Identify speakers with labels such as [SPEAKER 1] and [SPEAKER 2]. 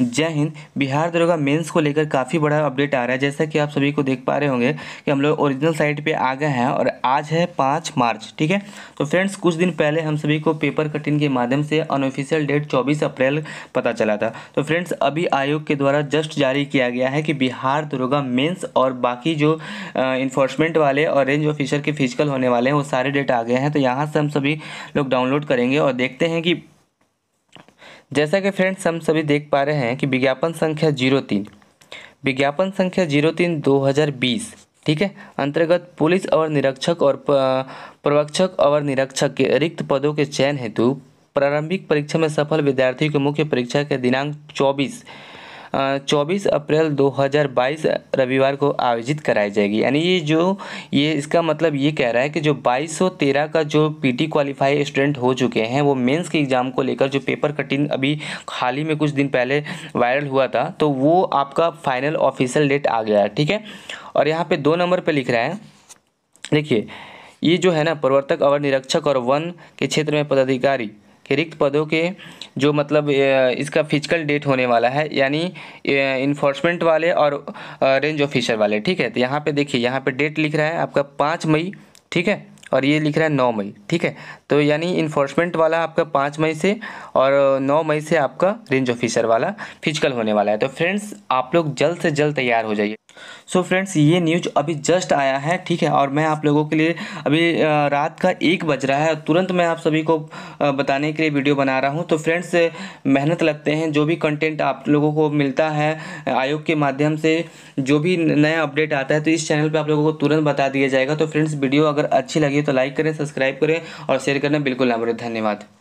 [SPEAKER 1] जय हिंद बिहार दरोगा मेंस को लेकर काफ़ी बड़ा अपडेट आ रहा है जैसा कि आप सभी को देख पा रहे होंगे कि हम लोग ओरिजिनल साइट पे आ गए हैं और आज है पाँच मार्च ठीक है तो फ्रेंड्स कुछ दिन पहले हम सभी को पेपर कटिंग के माध्यम से अनऑफिशियल डेट चौबीस अप्रैल पता चला था तो फ्रेंड्स अभी आयोग के द्वारा जस्ट जारी किया गया है कि बिहार दरोगा मेन्स और बाकी जो इन्फोर्समेंट वाले और रेंज ऑफिसर के फिजिकल होने वाले हैं वो सारे डेट आ गए हैं तो यहाँ से हम सभी लोग डाउनलोड करेंगे और देखते हैं कि जैसा कि फ्रेंड्स हम सभी देख पा रहे हैं कि विज्ञापन संख्या जीरो तीन विज्ञापन संख्या जीरो तीन दो हज़ार बीस ठीक है अंतर्गत पुलिस अवर निरीक्षक और प्रवक्षक अवर निरीक्षक के रिक्त पदों के चयन हेतु प्रारंभिक परीक्षा में सफल विद्यार्थियों के मुख्य परीक्षा के दिनांक चौबीस चौबीस अप्रैल 2022 रविवार को आयोजित कराई जाएगी यानी ये जो ये इसका मतलब ये कह रहा है कि जो 2213 का जो पीटी क्वालिफाई स्टूडेंट हो चुके हैं वो मेंस के एग्ज़ाम को लेकर जो पेपर कटिंग अभी हाल ही में कुछ दिन पहले वायरल हुआ था तो वो आपका फाइनल ऑफिशियल डेट आ गया ठीक है और यहाँ पे दो नंबर पे लिख रहा है देखिए ये जो है ना प्रवर्तक अवर निरीक्षक और वन के क्षेत्र में पदाधिकारी कि रिक्त पदों के जो मतलब इसका फिजिकल डेट होने वाला है यानी इन्फोर्समेंट वाले और रेंज ऑफिसर वाले ठीक है तो यहाँ पे देखिए यहाँ पे डेट लिख रहा है आपका पाँच मई ठीक है और ये लिख रहा है नौ मई ठीक है तो यानी इन्फोर्समेंट वाला आपका पाँच मई से और नौ मई से आपका रेंज ऑफिसर वाला फिजिकल होने वाला है तो फ्रेंड्स आप लोग जल्द से जल्द तैयार हो जाइए सो फ्रेंड्स ये न्यूज अभी जस्ट आया है ठीक है और मैं आप लोगों के लिए अभी रात का एक बज रहा है तुरंत मैं आप सभी को बताने के लिए वीडियो बना रहा हूँ तो फ्रेंड्स मेहनत लगते हैं जो भी कंटेंट आप लोगों को मिलता है आयोग के माध्यम से जो भी नया अपडेट आता है तो इस चैनल पर आप लोगों को तुरंत बता दिया जाएगा तो फ्रेंड्स वीडियो अगर अच्छी लगी तो लाइक करें सब्सक्राइब करें और शेयर करना बिल्कुल ना भूलें धन्यवाद